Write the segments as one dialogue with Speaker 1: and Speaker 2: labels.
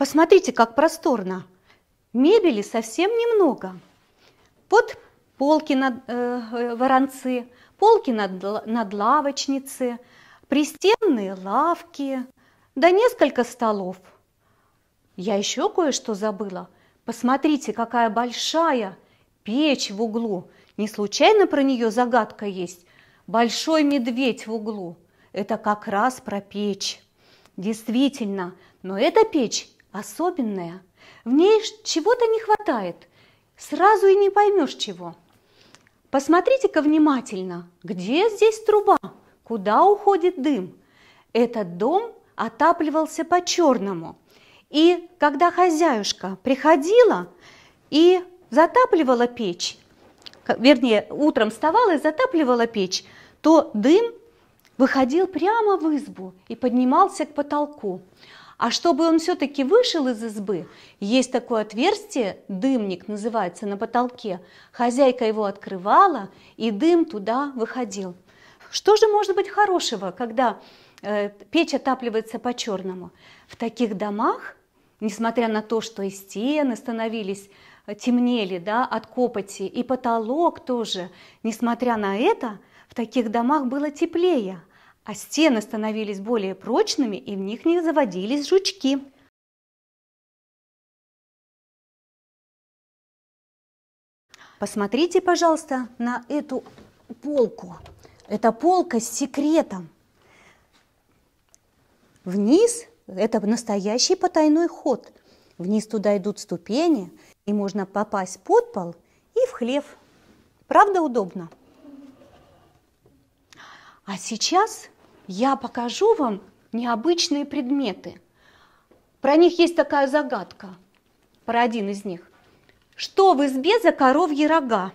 Speaker 1: Посмотрите, как просторно. Мебели совсем немного. Вот полки над э, э, воронцы, полки над, над лавочницы, пристенные лавки, да несколько столов. Я еще кое-что забыла. Посмотрите, какая большая печь в углу. Не случайно про нее загадка есть. Большой медведь в углу. Это как раз про печь. Действительно, но эта печь особенная. В ней чего-то не хватает. Сразу и не поймешь чего. Посмотрите-ка внимательно, где здесь труба, куда уходит дым. Этот дом отапливался по-черному. И когда хозяюшка приходила и затапливала печь, вернее, утром вставала и затапливала печь, то дым выходил прямо в избу и поднимался к потолку. А чтобы он все-таки вышел из избы, есть такое отверстие, дымник называется, на потолке. Хозяйка его открывала, и дым туда выходил. Что же может быть хорошего, когда э, печь отапливается по-черному? В таких домах, несмотря на то, что и стены становились э, темнели да, от копоти, и потолок тоже, несмотря на это, в таких домах было теплее – а стены становились более прочными и в них не заводились жучки. Посмотрите, пожалуйста, на эту полку. Это полка с секретом. Вниз это настоящий потайной ход. Вниз туда идут ступени, и можно попасть под пол и в хлев. Правда удобно? А сейчас я покажу вам необычные предметы. Про них есть такая загадка, про один из них. Что в избе за коровьи рога?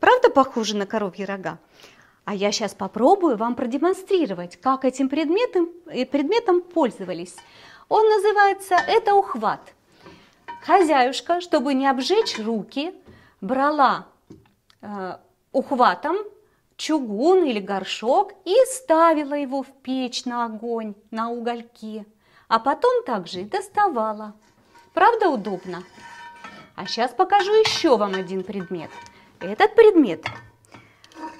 Speaker 1: Правда похоже на коровьи рога? А я сейчас попробую вам продемонстрировать, как этим предметом, э, предметом пользовались. Он называется «Это ухват». Хозяюшка, чтобы не обжечь руки, брала э, ухватом чугун или горшок и ставила его в печь на огонь, на угольки, а потом также и доставала. Правда удобно? А сейчас покажу еще вам один предмет. Этот предмет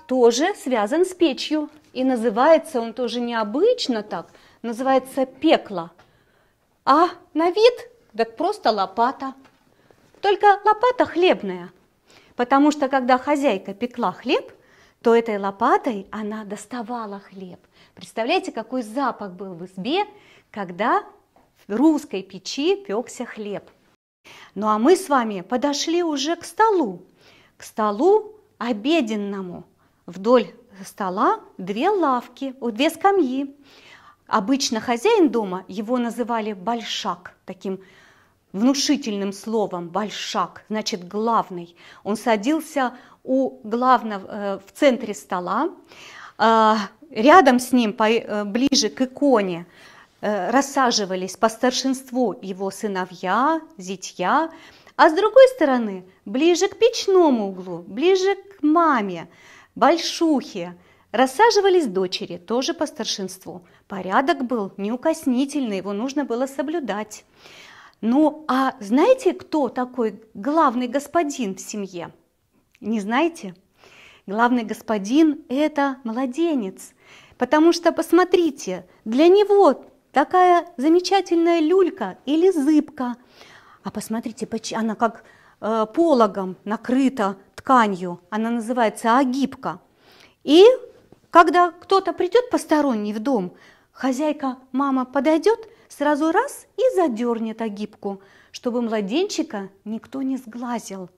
Speaker 1: тоже связан с печью. И называется он тоже необычно так, называется пекло. А на вид так просто лопата. Только лопата хлебная, потому что когда хозяйка пекла хлеб – то этой лопатой она доставала хлеб. Представляете, какой запах был в избе, когда в русской печи пекся хлеб. Ну а мы с вами подошли уже к столу, к столу обеденному. Вдоль стола две лавки, две скамьи. Обычно хозяин дома его называли большак, таким внушительным словом большак, значит главный. Он садился у главного э, в центре стола, э, рядом с ним, э, ближе к иконе, рассаживались по старшинству его сыновья, зятья, а с другой стороны, ближе к печному углу, ближе к маме, большухе, рассаживались дочери, тоже по старшинству. Порядок был неукоснительный, его нужно было соблюдать. Ну, а знаете, кто такой главный господин в семье? Не знаете? Главный господин – это младенец. Потому что, посмотрите, для него такая замечательная люлька или зыбка. А посмотрите, она как э, пологом накрыта тканью, она называется огибка, И когда кто-то придет посторонний в дом, хозяйка, мама подойдет – сразу раз и задернет огибку, чтобы младенчика никто не сглазил.